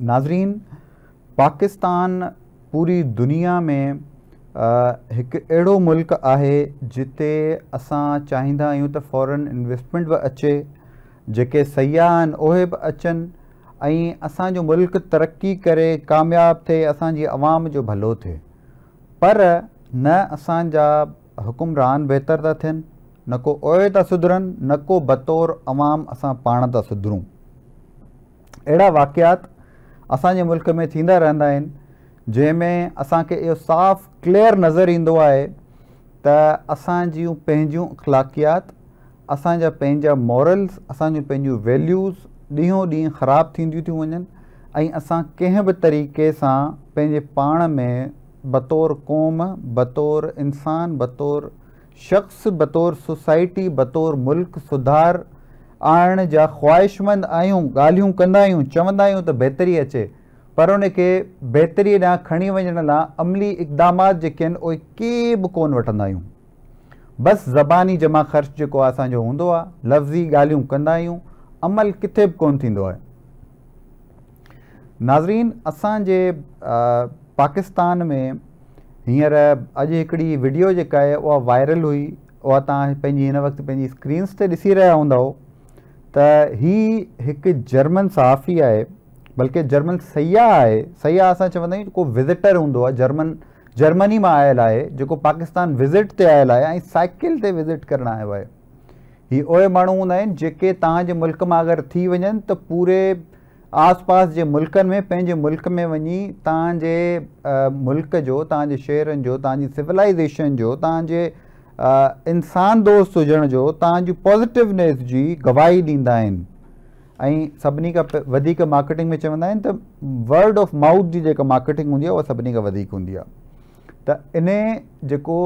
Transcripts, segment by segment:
नाज़रीन पाकिस्तान पूरी दुनिया में हिकु अहिड़ो मुल्क आहे जिते असां चाहींदा आहियूं त फॉरन इन्वेस्टमेंट बि अचे जेके सयाह आहिनि उहे बि अचनि ऐं असांजो मुल्क़ तरक़ी करे कामियाबु थिए असांजी आवाम जो भलो थिए पर न असांजा हुकुमरान बहितरु था थियनि न को ओए था सुधरनि न को बतौर आवाम असां पाण था सुधरूं अहिड़ा वाक़ियात असांजे मुल्क़ में थींदा रहंदा आहिनि जंहिंमें असांखे इहो साफ़ क्लियर नज़र ईंदो आहे त असां जूं पंहिंजूं अख़लाकियात असांजा पंहिंजा मॉरल्स असांजी पंहिंजूं वैल्यूस ॾींहों ॾींहुं ख़राबु थींदियूं थी वञनि ऐं असां कंहिं बि तरीक़े सां पंहिंजे पाण में बतौर क़ौम बतौर इंसान बतौर शख़्स बतौर सोसाइटी बतौर मुल्क़ सुधारु आणण जा ख़्वाहिशमंद आहियूं ॻाल्हियूं कंदा आहियूं चवंदा आहियूं त बहितरी अचे पर उन खे बहितरीअ ॾांहुं खणी वञण लाइ अमली इकदामात जेके आहिनि उहे के बि कोन वठंदा आहियूं बसि ज़बानी जमा ख़र्चु जेको आहे असांजो हूंदो आहे लफ़्ज़ी ॻाल्हियूं कंदा आहियूं अमल किथे बि कोन थींदो आहे नाज़रीन असांजे पाकिस्तान में हींअर अॼु हिकिड़ी वीडियो जेका आहे उहा वायरल हुई उहा तव्हां पंहिंजी हिन वक़्तु पंहिंजी स्क्रीन्स ते ॾिसी रहिया हूंदव त ही हिकु जर्मन सहाफ़ी आहे बल्कि जर्मन सयाह आहे सयाह असां चवंदा आहियूं को विज़िटर हूंदो आहे जर्मन जर्मनी मां आयल आहे जेको पाकिस्तान विज़िट ते आयल आहे ऐं साइकिल ते विज़िट करणु आयो आहे हीअ उहे माण्हू हूंदा आहिनि जेके तव्हांजे मुल्क़ मां अगरि थी वञनि त पूरे आसपासि जे मुल्कनि में पंहिंजे मुल्क़ में वञी तव्हांजे मुल्क़ जो तव्हांजे शहरनि जो तव्हांजी सिविलाइज़ेशन जो तव्हांजे इंसान दोस्त हुजण जो तव्हांजी पॉज़िटिवनेस जी गवाही ॾींदा आहिनि ऐं सभिनी खां वधीक मार्केटिंग में चवंदा आहिनि त वर्ड ऑफ माउथ जी जेका मार्केटिंग हूंदी आहे उहा सभिनी खां वधीक हूंदी आहे त इन जेको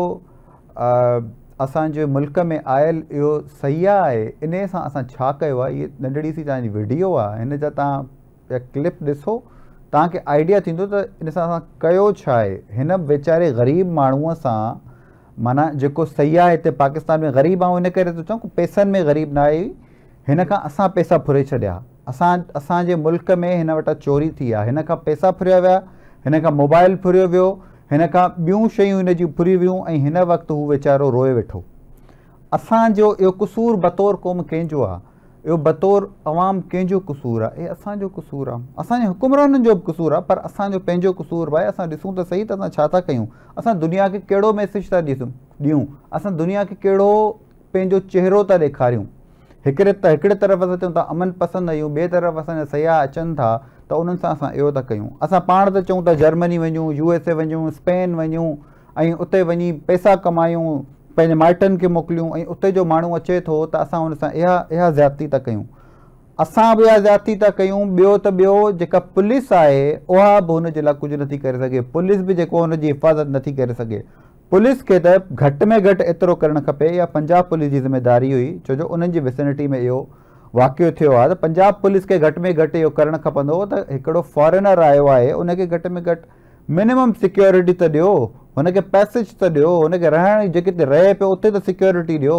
असांजे मुल्क में आयल इहो सही आहे इन सां असां छा कयो आहे इहा नंढड़ी सी तव्हांजी वीडियो आहे हिन जा तव्हां क्लिप ॾिसो तव्हांखे आइडिया थींदो त इन सां असां कयो छा आहे हिन वेचारे ग़रीब माण्हूअ सां माना जेको सई आहे हिते पाकिस्तान में ग़रीब आहे हिन करे चऊं पैसनि में ग़रीब न आई हिन खां असां फुरे छॾिया असां असांजे मुल्क में हिन वटां चोरी थी आहे हिन खां पैसा फुरिया विया हिन खां मोबाइल फुरियो वियो हिन खां ॿियूं शयूं हिन फुरी वियूं ऐं हिन वक़्तु हू वीचारो रोए वेठो असांजो इहो कुसूर बतौर क़ौम कंहिंजो आहे इहो बतौर अवाम कंहिंजो कुसूर आहे इहो असांजो कसूर आहे असांजे हुकुमराननि जो बि कसूर आहे पर असांजो पंहिंजो कुसूर भाई असां ॾिसूं त सही त असां छा था कयूं असां दुनिया खे कहिड़ो मैसेज था ॾिसूं ॾियूं असां दुनिया खे कहिड़ो पंहिंजो चहिरो था ॾेखारियूं हिकिड़े त हिकिड़े तरफ़ असां चऊं था अमन पसंदि आहियूं ॿिए तरफ़ असांजा सयाह अचनि था त उन्हनि सां असां इहो था कयूं असां पाण त चऊं था जर्मनी वञूं यू एस ए वञूं स्पेन वञूं ऐं उते वञी पैसा कमायूं पंहिंजे माइटनि खे मोकिलियूं ऐं उते जो माण्हू अचे थो त असां हुन सां इहा इहा ज़्यादती था कयूं असां बि इहा ज़्याती था कयूं ॿियो त ॿियो जेका पुलिस आहे उहा बि हुनजे लाइ कुझु नथी करे सघे पुलिस बि जेको आहे हिफ़ाज़त नथी करे सघे पुलिस खे त घटि में घटि एतिरो करणु खपे पंजाब पुलिस जी ज़िमेदारी हुई छो जो उन्हनि जी में इहो वाक़ियो थियो आहे त पंजाब पुलिस खे घटि में घटि इहो करणु खपंदो त हिकिड़ो फॉरेनर आयो आहे उनखे घटि में घटि मिनिमम सिक्योरिटी त ॾियो हुनखे पैसेज त ॾियो हुनखे रहण जेके रहे पियो उते त सिक्योरिटी ॾियो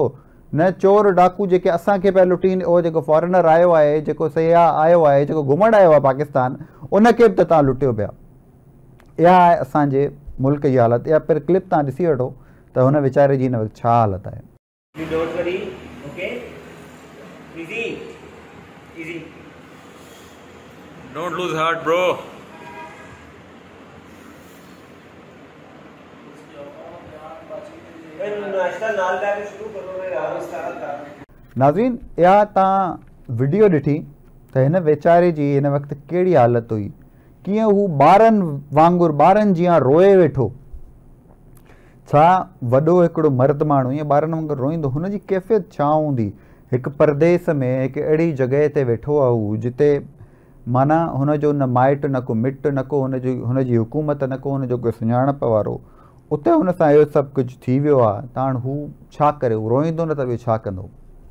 न चोर डाकू जेके असांखे पिया लुटीनि उहो जेको फॉरेनर आयो आहे जेको सयाह आयो आहे जेको घुमण आयो आहे पाकिस्तान उनखे बि त तव्हां लुटियो पिया इहा आहे असांजे मुल्क जी हालत इहा पहिरियों क्लिप तव्हां ॾिसी वठो त हुन वीचारे जी हिन वक़्तु छा हालति आहे नाज़रीन इहा तव्हां वीडियो ॾिठी त हिन वीचारे जी हिन वक़्तु कहिड़ी हालति हुई कीअं हू ॿारनि वांगुरु ॿारनि जीअं रोए वेठो छा वॾो हिकिड़ो मर्द माण्हू ईअं ॿारनि वांगुरु रोईंदो हुन कैफ़ियत छा हूंदी हिकु परदेस में हिकु अहिड़ी जॻह ते वेठो आहे हू जिते माना हुनजो न माइटु न को मिटु न को हुनजी हुनजी हुकूमत न को हुनजो को सुञाणप वारो उते हुन सां इहो सभु कुझु थी वियो आहे त हाणे हू छा करे रोईंदो न त ॿियो छा कंदो